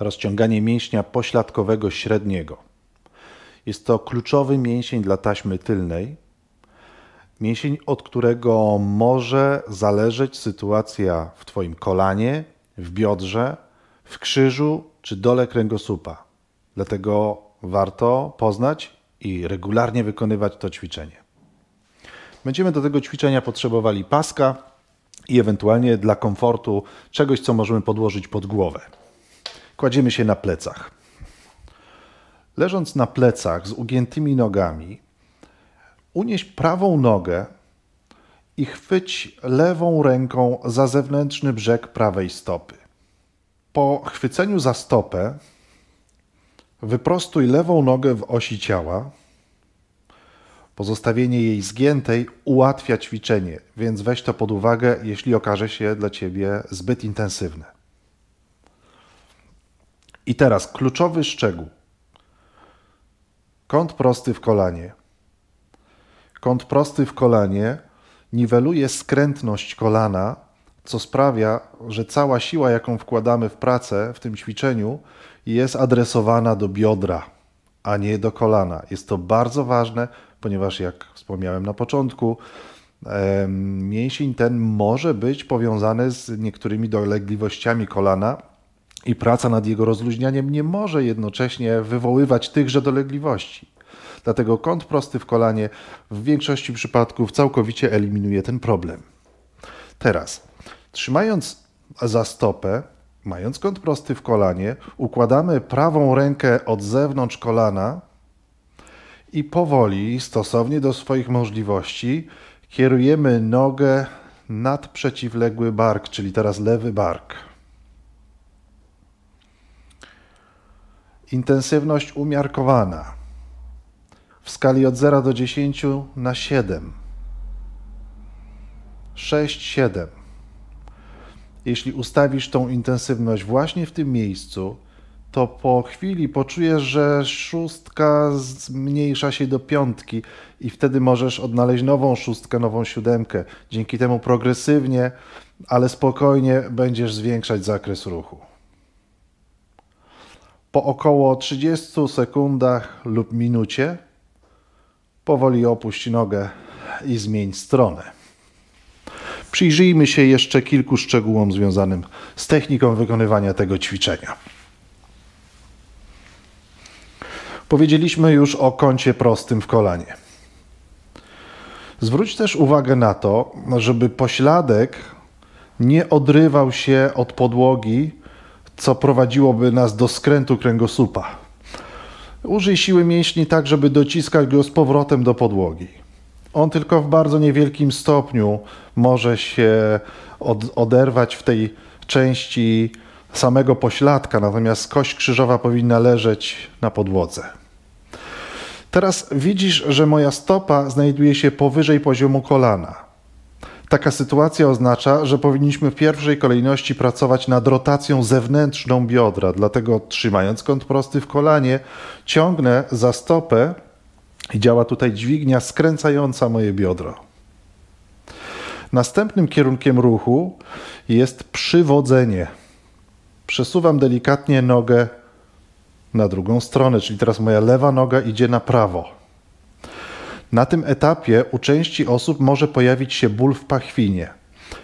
rozciąganie mięśnia pośladkowego średniego. Jest to kluczowy mięsień dla taśmy tylnej, mięsień, od którego może zależeć sytuacja w Twoim kolanie, w biodrze, w krzyżu czy dole kręgosłupa. Dlatego warto poznać i regularnie wykonywać to ćwiczenie. Będziemy do tego ćwiczenia potrzebowali paska i ewentualnie dla komfortu czegoś, co możemy podłożyć pod głowę. Kładziemy się na plecach. Leżąc na plecach z ugiętymi nogami, unieś prawą nogę i chwyć lewą ręką za zewnętrzny brzeg prawej stopy. Po chwyceniu za stopę wyprostuj lewą nogę w osi ciała. Pozostawienie jej zgiętej ułatwia ćwiczenie, więc weź to pod uwagę, jeśli okaże się dla ciebie zbyt intensywne. I teraz kluczowy szczegół. Kąt prosty w kolanie. Kąt prosty w kolanie niweluje skrętność kolana, co sprawia, że cała siła, jaką wkładamy w pracę w tym ćwiczeniu, jest adresowana do biodra, a nie do kolana. Jest to bardzo ważne, ponieważ, jak wspomniałem na początku, mięsień ten może być powiązany z niektórymi dolegliwościami kolana i praca nad jego rozluźnianiem nie może jednocześnie wywoływać tychże dolegliwości. Dlatego kąt prosty w kolanie w większości przypadków całkowicie eliminuje ten problem. Teraz, trzymając za stopę, mając kąt prosty w kolanie, układamy prawą rękę od zewnątrz kolana i powoli, stosownie do swoich możliwości, kierujemy nogę nad przeciwległy bark, czyli teraz lewy bark. Intensywność umiarkowana. W skali od 0 do 10 na 7. 6, 7. Jeśli ustawisz tą intensywność właśnie w tym miejscu, to po chwili poczujesz, że szóstka zmniejsza się do piątki i wtedy możesz odnaleźć nową szóstkę, nową siódemkę. Dzięki temu progresywnie, ale spokojnie będziesz zwiększać zakres ruchu. Po około 30 sekundach lub minucie powoli opuść nogę i zmień stronę. Przyjrzyjmy się jeszcze kilku szczegółom związanym z techniką wykonywania tego ćwiczenia. Powiedzieliśmy już o kącie prostym w kolanie. Zwróć też uwagę na to, żeby pośladek nie odrywał się od podłogi co prowadziłoby nas do skrętu kręgosłupa. Użyj siły mięśni tak, żeby dociskać go z powrotem do podłogi. On tylko w bardzo niewielkim stopniu może się od, oderwać w tej części samego pośladka, natomiast kość krzyżowa powinna leżeć na podłodze. Teraz widzisz, że moja stopa znajduje się powyżej poziomu kolana. Taka sytuacja oznacza, że powinniśmy w pierwszej kolejności pracować nad rotacją zewnętrzną biodra, dlatego trzymając kąt prosty w kolanie, ciągnę za stopę i działa tutaj dźwignia skręcająca moje biodro. Następnym kierunkiem ruchu jest przywodzenie. Przesuwam delikatnie nogę na drugą stronę, czyli teraz moja lewa noga idzie na prawo. Na tym etapie u części osób może pojawić się ból w pachwinie.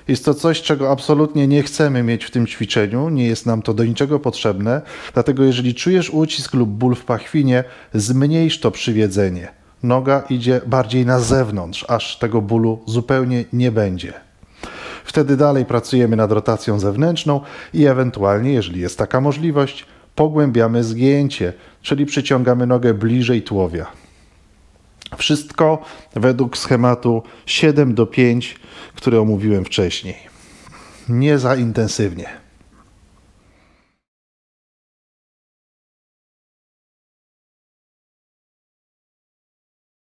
Jest to coś, czego absolutnie nie chcemy mieć w tym ćwiczeniu, nie jest nam to do niczego potrzebne, dlatego jeżeli czujesz ucisk lub ból w pachwinie, zmniejsz to przywiedzenie. Noga idzie bardziej na zewnątrz, aż tego bólu zupełnie nie będzie. Wtedy dalej pracujemy nad rotacją zewnętrzną i ewentualnie, jeżeli jest taka możliwość, pogłębiamy zgięcie, czyli przyciągamy nogę bliżej tułowia. Wszystko według schematu 7 do 5, który omówiłem wcześniej. Nie za intensywnie.